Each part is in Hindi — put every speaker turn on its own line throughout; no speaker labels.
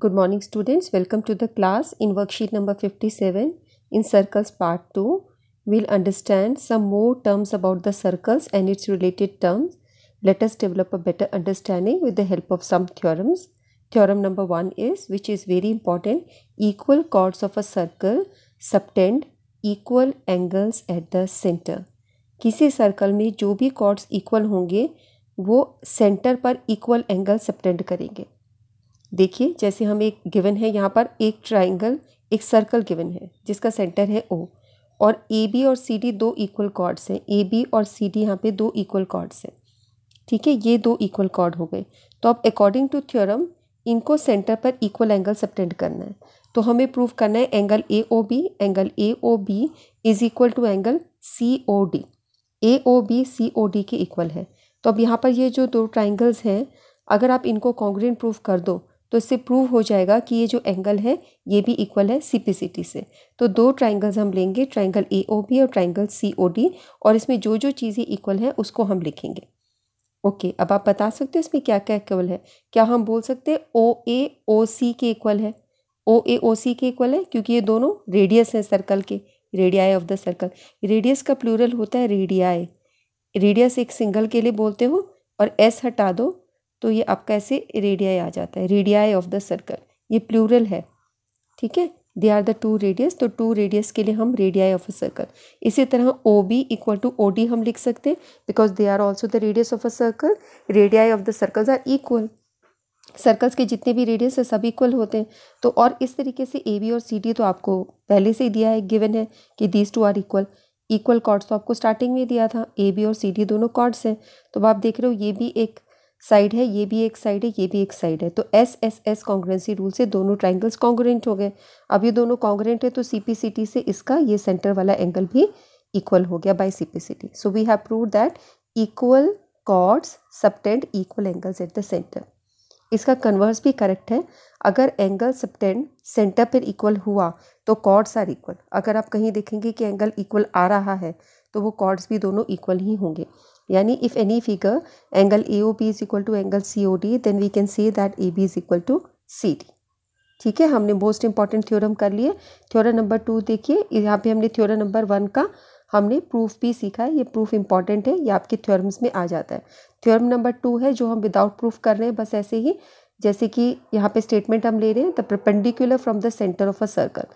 Good morning students. Welcome to the class. In worksheet number 57 in circles part 2, we'll understand some more terms about the circles and its related terms. Let us develop a better understanding with the help of some theorems. Theorem number 1 is, which is very important, equal chords of a circle subtend equal angles at the center. किसी सर्कल में जो भी कॉर्ड्स इक्वल होंगे वो सेंटर पर इक्वल एंगल सबटेंड करेंगे देखिए जैसे हम एक गिवन है यहाँ पर एक ट्राइंगल एक सर्कल गिवन है जिसका सेंटर है ओ और ए बी और सी डी दो इक्वल कॉर्ड्स हैं ए बी और सी डी यहाँ पे दो इक्वल कॉर्ड्स हैं ठीक है ये दो इक्वल कॉर्ड हो गए तो अब अकॉर्डिंग टू थ्योरम इनको सेंटर पर इक्वल एंगल सबटेंड करना है तो हमें प्रूव करना है angle A O B angle A O B is equal to angle C O D A O B C O D के इक्वल है तो अब यहाँ पर ये जो दो ट्राइंगल्स हैं अगर आप इनको कॉन्ग्रेंट प्रूफ कर दो तो इससे प्रूव हो जाएगा कि ये जो एंगल है ये भी इक्वल है सी से तो दो ट्राइंगल्स हम लेंगे ट्राइंगल ए ओ बी और ट्राइंगल सी ओ डी और इसमें जो जो चीज़ें इक्वल हैं उसको हम लिखेंगे ओके okay, अब आप बता सकते हो इसमें क्या क्या इक्वल है क्या हम बोल सकते हैं ओ ए ओ सी के इक्वल है ओ ए ओ सी के इक्वल है क्योंकि ये दोनों रेडियस हैं सर्कल के radii of the circle radius का प्लूरल होता है रेडियाई रेडियस एक सिंगल के लिए बोलते हो और एस हटा दो तो ये आपका ऐसे रेडियाई आ जाता है रेडियाई ऑफ द सर्कल ये प्लूरल है ठीक है they are the two radius तो टू रेडियस के लिए हम रेडियाई ऑफ अ सर्कल इसी तरह O B equal to O D हम लिख सकते हैं because they are also the radius of a circle radii of the circles are equal circles के जितने भी रेडियस है सब इक्वल होते हैं तो और इस तरीके से ए बी और सी डी तो आपको पहले से ही दिया है गिवन है कि these two are equal equal chords तो आपको स्टार्टिंग में दिया था ए बी और सी डी दोनों कॉर्ड्स हैं तो आप देख रहे हो ये भी एक साइड है ये भी एक साइड है ये भी एक साइड है तो S S S congruency rule से दोनों ट्राइंगल्स कॉन्ग्रेंट हो गए अब ये दोनों कॉन्ग्रेंट है तो सी पी सी टी से इसका ये सेंटर वाला एंगल भी इक्वल हो गया by C P C T so we have prove that equal chords subtend equal angles at the centre इसका कन्वर्स भी करेक्ट है अगर एंगल सबटेंड सेंटर पर इक्वल हुआ तो कॉर्ड्स आर इक्वल अगर आप कहीं देखेंगे कि एंगल इक्वल आ रहा है तो वो कॉर्ड्स भी दोनों इक्वल ही होंगे Yani if any figure angle AOP is equal to angle COD then we can say that AB is equal to CD. ठीक है हमने मोस्ट इंपॉर्टेंट थ्योरम कर लिए थ्योरम नंबर टू देखिए यहाँ पे हमने थ्योरम नंबर वन का हमने प्रूफ भी सीखा है ये प्रूफ इंपॉर्टेंट है ये आपके थ्योरम्स में आ जाता है थ्योरम नंबर टू है जो हम विदाउट प्रूफ कर रहे हैं बस ऐसे ही जैसे कि यहाँ पे स्टेटमेंट हम ले रहे हैं the perpendicular from the centre of a circle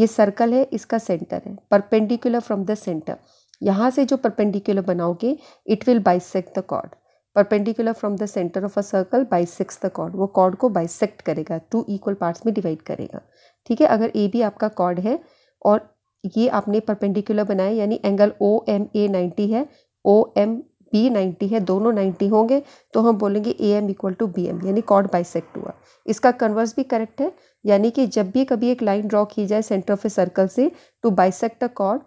ये सर्कल है इसका सेंटर है परपेंडिकुलर फ्रॉम द सेंटर यहाँ से जो परपेंडिकुलर बनाओगे it will bisect the chord perpendicular from the centre of a circle bisects the chord वो कॉर्ड को बाइसेक्ट करेगा टू इक्वल पार्ट्स में डिवाइड करेगा ठीक है अगर ए बी आपका कॉर्ड है और ये आपने परपेंडिकुलर बनाया यानी angle O M A ninety है ओ एम बी नाइन्टी है दोनों नाइन्टी होंगे तो हम बोलेंगे A M equal to B M यानी कॉर्ड बाइसेक्ट हुआ इसका कन्वर्स भी करेक्ट है यानी कि जब भी कभी एक लाइन ड्रॉ की जाए सेंटर ऑफ ए सर्कल से to bisect a chord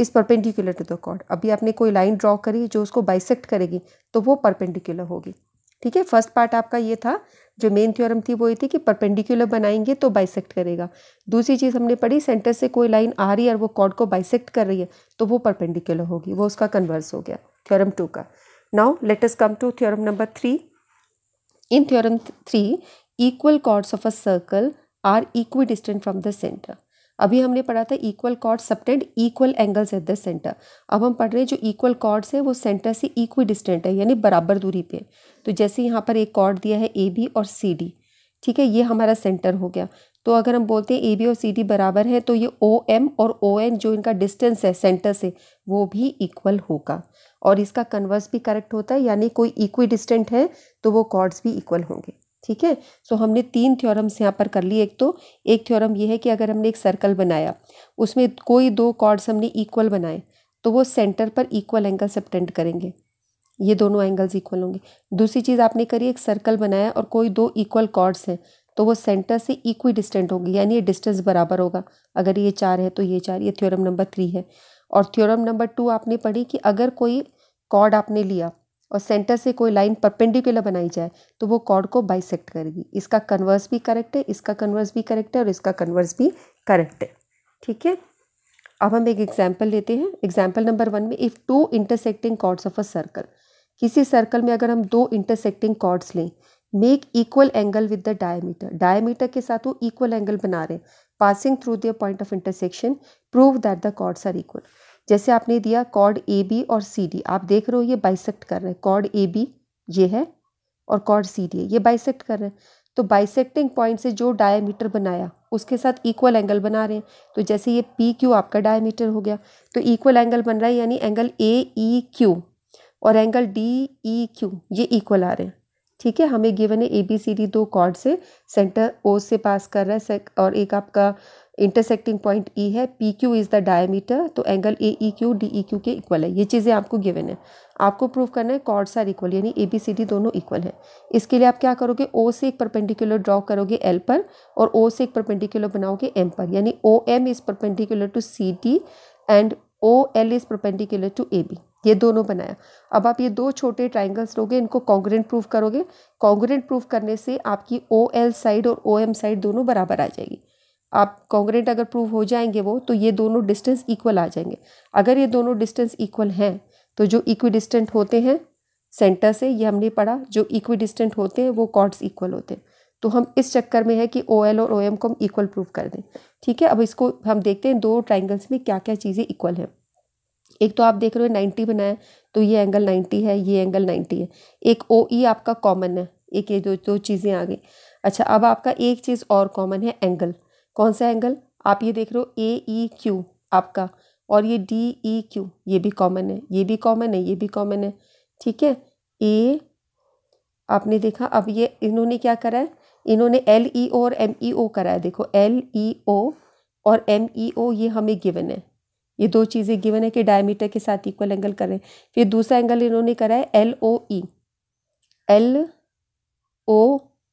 is perpendicular to the chord अभी आपने कोई लाइन ड्रॉ करी जो उसको बाइसेक्ट करेगी तो वो परपेंडिकुलर होगी ठीक है फर्स्ट पार्ट आपका ये था जो मेन थ्योरम थी वो ये थी कि परपेंडिकुलर बनाएंगे तो बाइसेक्ट करेगा दूसरी चीज़ हमने पढ़ी सेंटर से कोई लाइन आ रही है और वो कॉर्ड को बाइसेक्ट कर रही है तो वो परपेंडिकुलर होगी वो उसका कन्वर्स हो गया थ्योरम टू का now let us come to theorem number three in theorem three equal chords of a circle are equidistant from the centre अभी हमने पढ़ा था equal chord subtend equal angles at the centre अब हम पढ़ रहे हैं जो इक्वल कॉर्ड्स है वो सेंटर से इक्वी डिस्टेंट है यानी बराबर दूरी पे तो जैसे यहाँ पर एक कॉर्ड दिया है ए बी और सी डी ठीक है ये हमारा सेंटर हो गया तो अगर हम बोलते हैं ए बी और सी डी बराबर है तो ये ओ एम और ओ एन जो इनका डिस्टेंस है सेंटर से वो भी इक्वल होगा और इसका कन्वर्स भी करेक्ट होता है यानी कोई इक्वी डिस्टेंट है तो वो कॉर्ड्स भी इक्वल होंगे ठीक है सो हमने तीन थ्योरम्स यहाँ पर कर लिए एक तो एक थ्योरम ये है कि अगर हमने एक सर्कल बनाया उसमें कोई दो कॉर्ड्स हमने इक्वल बनाए तो वो सेंटर पर इक्वल एंगल अपटेंड करेंगे ये दोनों एंगल्स इक्वल होंगे दूसरी चीज़ आपने करी एक सर्कल बनाया और कोई दो इक्वल कॉर्ड्स हैं तो वो सेंटर से इक्वी डिस्टेंट होंगे यानी ये डिस्टेंस बराबर होगा अगर ये चार है तो ये चार ये थ्योरम नंबर थ्री है और थ्योरम नंबर टू आपने पढ़ी कि अगर कोई कॉर्ड आपने लिया और सेंटर से कोई लाइन परपेंडिकुलर बनाई जाए तो वो कॉर्ड को बाइसेक्ट करेगी इसका कन्वर्स भी करेक्ट है इसका कन्वर्स भी करेक्ट है और इसका कन्वर्स भी करेक्ट है ठीक है अब हम एक एग्जाम्पल लेते हैं एग्जाम्पल नंबर वन में if two intersecting chords of a circle किसी सर्कल में अगर हम दो इंटरसेक्टिंग कॉर्ड्स लें make equal angle with the diameter diameter के साथ वो इक्वल एंगल बना रहे हैं passing through the point of intersection prove that the chords are equal जैसे आपने दिया कॉर्ड ए बी और सी डी आप देख रहे हो ये बाइसेक्ट कर रहे हैं कॉर्ड ए बी ये है और कॉर्ड सी डी है ये बाइसेक्ट कर रहे हैं तो बाइसेक्टिंग पॉइंट से जो डायमीटर बनाया उसके साथ इक्वल एंगल बना रहे हैं तो जैसे ये पी क्यू आपका डायमीटर हो गया तो इक्वल एंगल बन रहा है यानी एंगल ए ई क्यू और एंगल डी ई क्यू ये इक्वल आ रहे हैं ठीक है हमें गिवन है ए बी सी डी दो कॉर्ड से सेंटर ओ से पास कर रहा है और एक आपका इंटरसेक्टिंग पॉइंट ई है P Q is the diameter तो angle A E Q D E Q के इक्वल है ये चीज़ें आपको गिवन है आपको प्रूव करना है कॉर्ड्स आर इक्वल यानी ए बी सी डी दोनों इक्वल है इसके लिए आप क्या करोगे ओ से एक परपेंडिकुलर ड्रॉ करोगे एल पर और ओ से एक परपेंडिकुलर बनाओगे एम पर यानी O M is perpendicular to C D and O L is perpendicular to A B ये दोनों बनाया अब आप ये दो छोटे ट्राइंगल्स लोगे इनको कॉन्ग्रेंट प्रूफ करोगे कॉन्ग्रेंट प्रूफ करने से आपकी ओ एल साइड और ओ एम साइड दोनों बराबर आ जाएगी आप कॉन्ग्रेंट अगर प्रूव हो जाएंगे वो तो ये दोनों डिस्टेंस इक्वल आ जाएंगे अगर ये दोनों डिस्टेंस इक्वल हैं तो जो इक्वी डिस्टेंट होते हैं सेंटर से ये हमने पढ़ा जो इक्वी डिस्टेंट होते हैं वो कॉड्स इक्वल होते हैं तो हम इस चक्कर में है कि ओ एल और ओ एम को हम इक्वल प्रूव कर दें ठीक है अब इसको हम देखते हैं दो ट्राइंगल्स में क्या क्या चीज़ें इक्वल हैं एक तो आप देख रहे हो नाइन्टी बनाए तो ये एंगल नाइन्टी है ये एंगल नाइन्टी है एक ओ ई e आपका कॉमन है एक ये दो दो चीज़ें आ गई अच्छा अब आपका एक चीज़ और कॉमन है एंगल कौन सा एंगल आप ये देख रहे हो ए ई क्यू आपका और ये डी ई क्यू ये भी कॉमन है ये भी कॉमन है ये भी कॉमन है ठीक है ए आपने देखा अब ये इन्होंने क्या करा है इन्होंने एल ई ओ और एम ई ओ करा है देखो एल ई ओ और एम ई ओ ये हमें गिवन है ये दो चीज़ें गिवन है कि डायमीटर के साथ इक्वल एंगल कर रहे हैं फिर दूसरा एंगल इन्होंने करा है L O E L O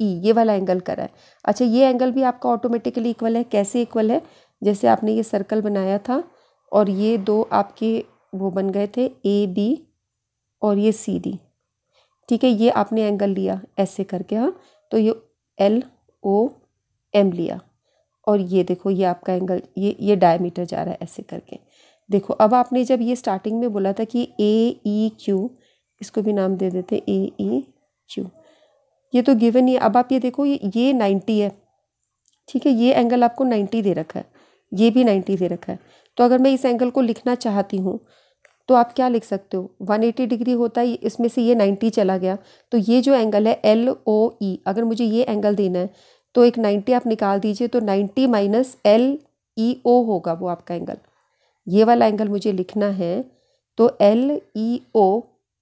E e, ये वाला एंगल करा है अच्छा ये एंगल भी आपका ऑटोमेटिकली इक्वल है कैसे इक्वल है जैसे आपने ये सर्कल बनाया था और ये दो आपके वो बन गए थे ए बी और ये सी डी ठीक है ये आपने एंगल लिया ऐसे करके हाँ तो ये एल ओ एम लिया और ये देखो ये आपका एंगल ये ये डायमीटर जा रहा है ऐसे करके देखो अब आपने जब ये स्टार्टिंग में बोला था कि ए ई क्यू इसको भी नाम दे देते ए ई क्यू ये तो गिवन ही है अब आप ये देखो ये ये नाइन्टी है ठीक है ये एंगल आपको नाइन्टी दे रखा है ये भी नाइन्टी दे रखा है तो अगर मैं इस एंगल को लिखना चाहती हूँ तो आप क्या लिख सकते हो वन एटी डिग्री होता है इसमें से ये नाइन्टी चला गया तो ये जो एंगल है एल ओ ई अगर मुझे ये एंगल देना है तो एक नाइन्टी आप निकाल दीजिए तो ninety minus L E O होगा वो आपका एंगल ये वाला एंगल मुझे लिखना है तो एल ई ओ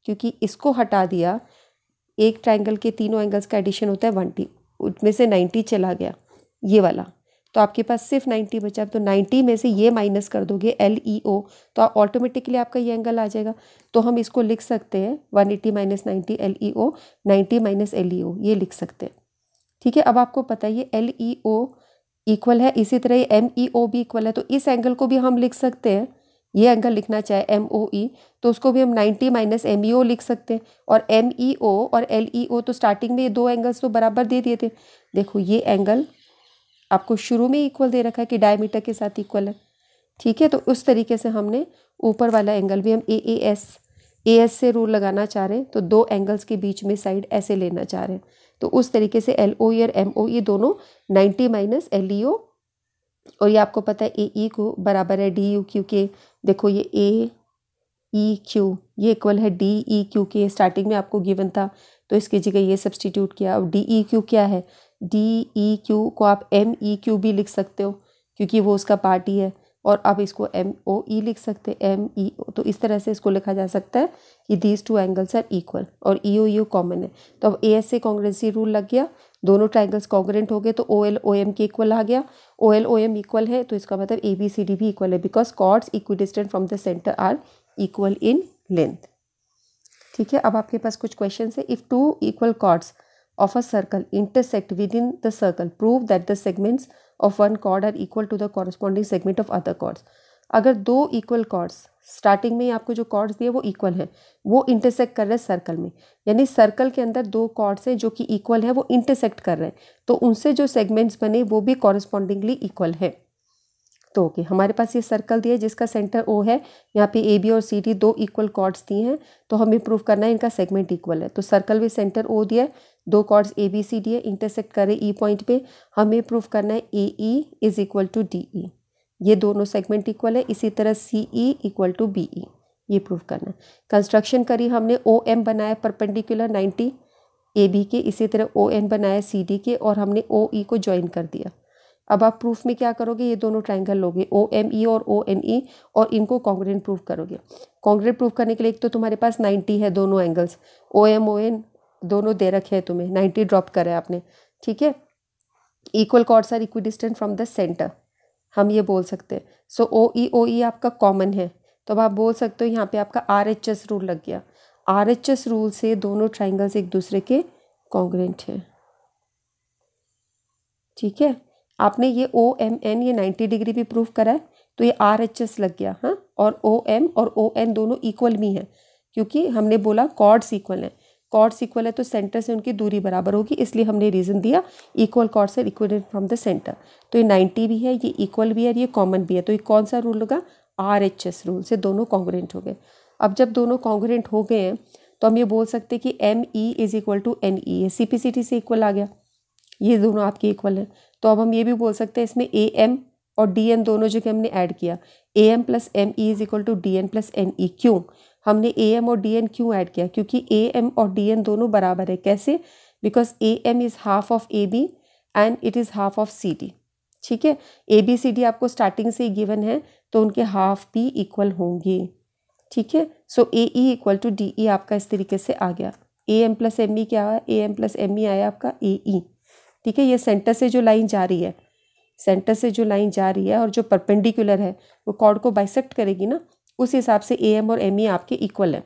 क्योंकि इसको हटा दिया एक ट्राइंगल के तीनों एंगल्स का एडिशन होता है वन टी उसमें से नाइन्टी चला गया ये वाला तो आपके पास सिर्फ नाइन्टी बचा तो नाइन्टी में से ये माइनस कर दोगे एल ई ओ तो ऑटोमेटिकली आपका ये एंगल आ जाएगा तो हम इसको लिख सकते हैं one eighty minus ninety L E O ninety minus L E O ये लिख सकते हैं ठीक है अब आपको पता है ये एल ई ओ इक्वल है इसी तरह एम ई ओ भी इक्वल है तो इस एंगल को भी हम लिख सकते हैं ये एंगल लिखना चाहे एम ओ ई तो उसको भी हम ninety minus M E O लिख सकते हैं और एम ई ओ और एल ई ओ तो स्टार्टिंग में ये दो एंगल्स तो बराबर दे दिए थे देखो ये एंगल आपको शुरू में इक्वल दे रखा है कि डायमीटर के साथ इक्वल है ठीक है तो उस तरीके से हमने ऊपर वाला एंगल भी हम A A S A S से रूल लगाना चाह रहे हैं तो दो एंगल्स के बीच में साइड ऐसे लेना चाह रहे हैं तो उस तरीके से एल ओ ई और एम ओ ई दोनों ninety minus L E O और ये आपको पता है ए ई को बराबर है डी यू क्यू के देखो ये ए ई क्यू ये इक्वल है डी ई क्यू के स्टार्टिंग में आपको गिवन था तो इसकी जगह ये सब्सटीट्यूट किया और डी ई क्यू क्या है डी ई क्यू को आप एम ई क्यू भी लिख सकते हो क्योंकि वो उसका पार्ट ही है और आप इसको एम ओ ई लिख सकते हैं एम ई e तो इस तरह से इसको लिखा जा सकता है कि these two angles are equal और ई ओ यू कॉमन है तो अब ए एस से कॉन्ग्रेंसी रूल लग गया दोनों ट्राइंगल्स कॉन्ग्रेंट हो गए तो ओ एल ओ एम के इक्वल आ गया O L O M equal है तो इसका मतलब ए बी सी डी भी इक्वल है because chords equidistant from the centre are equal in length ठीक है अब आपके पास कुछ क्वेश्चन है if two equal chords of a circle intersect within the circle prove that the segments of one chord are equal to the corresponding segment of other chords अगर दो इक्वल कॉर्ड्स स्टार्टिंग में ही आपको जो कॉर्ड्स दिए वो इक्वल हैं वो इंटरसेक्ट कर रहे हैं सर्कल में यानी सर्कल के अंदर दो कॉर्ड्स हैं जो कि इक्वल है वो इंटरसेक्ट कर रहे हैं तो उनसे जो सेगमेंट्स बने वो भी कॉरस्पॉन्डिंगली इक्वल है तो ओके हमारे पास ये सर्कल दिया है जिसका सेंटर ओ है यहाँ पे ए बी और सी डी दो इक्वल कॉर्ड्स दिए हैं तो हमें प्रूव करना है इनका सेगमेंट इक्वल है तो सर्कल भी सेंटर ओ दिया है दो chords A B C D है इंटरसेक्ट करें ई पॉइंट पे हमें प्रूव करना है A E is equal to D E ये दोनों सेगमेंट इक्वल है इसी तरह C E equal to B E ये प्रूव करना है कंस्ट्रक्शन करी हमने ओ एम बनाया परपेंडिकुलर नाइन्टी ए बी के इसी तरह ओ एन बनाया सी डी के और हमने ओ ई e को ज्वाइन कर दिया अब आप प्रूफ में क्या करोगे ये दोनों ट्राइंगल लोगे ओ एम ई और ओ एन ई और इनको कॉन्ग्रेंट प्रूफ करोगे कॉन्ग्रेंट प्रूफ करने के लिए एक तो तुम्हारे पास नाइन्टी है दोनों angles O M O N दोनों दे रखे हैं तुम्हें नाइन्टी ड्रॉप करा है आपने ठीक है equal chords are equidistant from the centre हम ये बोल सकते हैं सो ओ ई ओ ई आपका कॉमन है तो अब आप बोल सकते हो यहाँ पे आपका आर एच एस रूल लग गया आर एच एस रूल से दोनों ट्राइंगल्स एक दूसरे के कॉन्ग्रेंट हैं ठीक है आपने ये ओ एम एन ये नाइन्टी डिग्री भी प्रूफ करा है तो ये आर एच एस लग गया हाँ और ओ एम और ओ एन दोनों इक्वल भी हैं क्योंकि हमने बोला कॉर्ड्स इक्वल हैं कॉर्ड्स इक्वल है तो सेंटर से उनकी दूरी बराबर होगी इसलिए हमने रीज़न दिया equal chords are equal from the centre तो ये नाइन्टी भी है ये इक्वल भी है ये कॉमन भी है तो ये कौन सा रूल होगा आर एच एस रूल से दोनों कॉन्ग्रेंट हो गए अब जब दोनों कॉन्ग्रेंट हो गए हैं तो हम ये बोल सकते हैं कि M E is equal to N E है सी पी सी टी से इक्वल आ गया ये दोनों आपके इक्वल हैं तो अब हम ये भी बोल सकते हैं इसमें ए एम और डी एन दोनों जगह हमने ऐड किया A M plus M E is equal to D N plus M E क्यों हमने ए एम और डी एन क्यों ऐड किया क्योंकि ए एम और डी एन दोनों बराबर है कैसे because A M is half of A B and it is half of C D ठीक है ए बी सी डी आपको स्टार्टिंग से ही गिवन है तो उनके हाफ भी इक्वल होंगे ठीक है so A E equal to D E आपका इस तरीके से आ गया A M plus M E क्या हुआ A M plus M E आया आपका ए ई e। ठीक है ये सेंटर से जो लाइन जा रही है सेंटर से जो लाइन जा रही है और जो परपेंडिकुलर है वो कॉर्ड को बाइसेक्ट करेगी ना उस हिसाब से ए एम और एम ई e आपके इक्वल है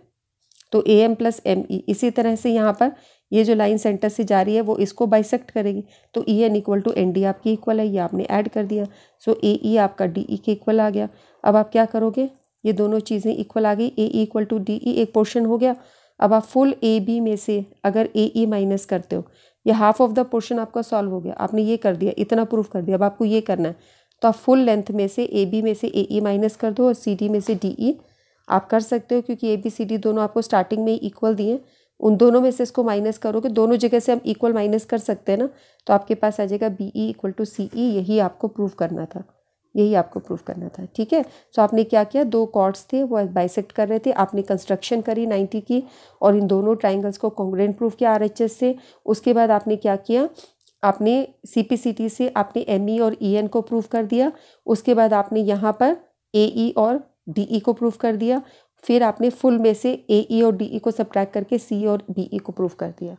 तो A M plus M E इसी तरह से यहाँ पर ये जो लाइन सेंटर से जा रही है वो इसको बाइसेक्ट करेगी तो E N equal to N D आपकी इक्वल है ये आपने ऐड कर दिया सो ए ई आपका डी ई e के इक्वल आ गया अब आप क्या करोगे ये दोनों चीज़ें इक्वल आ गई A E equal to D E एक पोर्शन हो गया अब आप फुल ए बी में से अगर ए ई माइनस करते हो ये हाफ ऑफ द पोर्शन आपका सॉल्व हो गया आपने ये कर दिया इतना प्रूफ कर दिया अब आपको ये करना है तो आप फुल लेंथ में से ए बी में से ए ई माइनस कर दो और सी डी में से डी ई e आप कर सकते हो क्योंकि ए बी सी डी दोनों आपको स्टार्टिंग में ही इक्वल दिए उन दोनों में से इसको माइनस करोगे दोनों जगह से हम इक्वल माइनस कर सकते हैं ना तो आपके पास आ जाएगा B E equal to C E यही आपको प्रूव करना था यही आपको प्रूफ करना था ठीक है सो आपने क्या किया दो कॉर्ड्स थे वो बाइसेक्ट कर रहे थे आपने कंस्ट्रक्शन करी 90 की और इन दोनों ट्राइंगल्स को कॉन्ग्रेंट प्रूफ किया आर से उसके बाद आपने क्या किया आपने सी से आपने एम ई e और ई e एन को प्रूफ कर दिया उसके बाद आपने यहाँ पर ए ई e और डी ई को प्रूफ कर दिया फिर आपने फुल में से ए ई और डी ई को सब्ट्रैक्ट करके सी और बी ई को प्रूफ कर दिया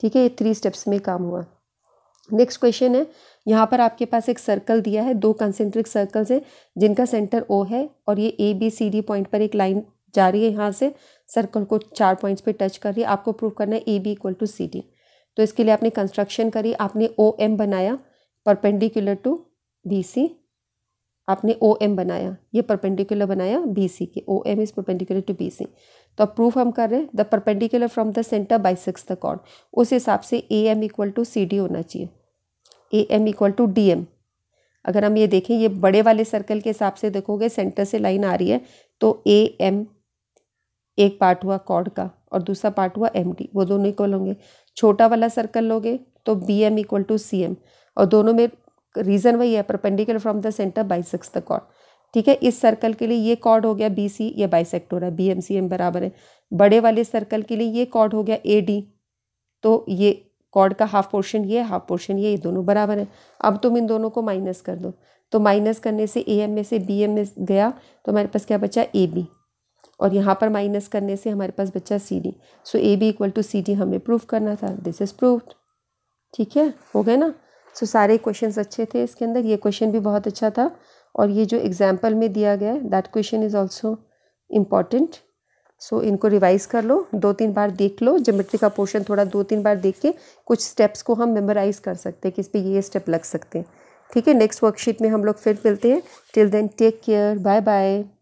ठीक है ये थ्री स्टेप्स में काम हुआ नेक्स्ट क्वेश्चन है यहाँ पर आपके पास एक सर्कल दिया है दो कंसेंट्रिक सर्कल्स हैं जिनका सेंटर ओ है और ये A B C D point पर एक लाइन जा रही है यहाँ से सर्कल को चार पॉइंट्स पे टच कर रही है आपको प्रूव करना है A B equal to C D तो इसके लिए आपने कंस्ट्रक्शन करी आपने ओ एम बनाया परपेंडिकुलर टू बी सी आपने ओ एम बनाया ये परपेंडिकुलर बनाया बी सी के O M is perpendicular to B C तो अब प्रूफ हम कर रहे हैं the perpendicular from the centre bisects the chord उस हिसाब से A M equal to C D होना चाहिए A M equal to D M अगर हम ये देखें ये बड़े वाले सर्कल के हिसाब से देखोगे सेंटर से लाइन आ रही है तो ए एम एक पार्ट हुआ कॉर्ड का और दूसरा पार्ट हुआ एम डी वो दोनों इक्वल होंगे छोटा वाला सर्कल लोगे तो B M equal to C M और दोनों में रीज़न वही है perpendicular from the centre bisects the chord ठीक है इस सर्कल के लिए ये कॉर्ड हो गया बी सी ये सेक्टोर है बी एम सी एम बराबर है बड़े वाले सर्कल के लिए ये कॉर्ड हो गया ए डी तो ये कॉर्ड का हाफ पोर्शन ये हाफ पोर्शन ये ये दोनों बराबर है अब तुम इन दोनों को माइनस कर दो तो माइनस करने से ए एम में से बी एम में गया तो हमारे पास क्या बचा ए बी और यहाँ पर माइनस करने से हमारे पास बचा C D so A B equal to C D हमें प्रूफ करना था दिस इज़ प्रूफ ठीक है हो गया ना सो सारे क्वेश्चंस अच्छे थे इसके अंदर ये क्वेश्चन भी बहुत अच्छा था और ये जो एग्जाम्पल में दिया गया है that question is also important so इनको रिवाइज़ कर लो दो तीन बार देख लो जोमेट्री का पोर्शन थोड़ा दो तीन बार देख के कुछ स्टेप्स को हम मेमोराइज़ कर सकते हैं कि इस पर ये स्टेप लग सकते हैं ठीक है नेक्स्ट वर्कशीट में हम लोग फिर मिलते हैं till then take care bye bye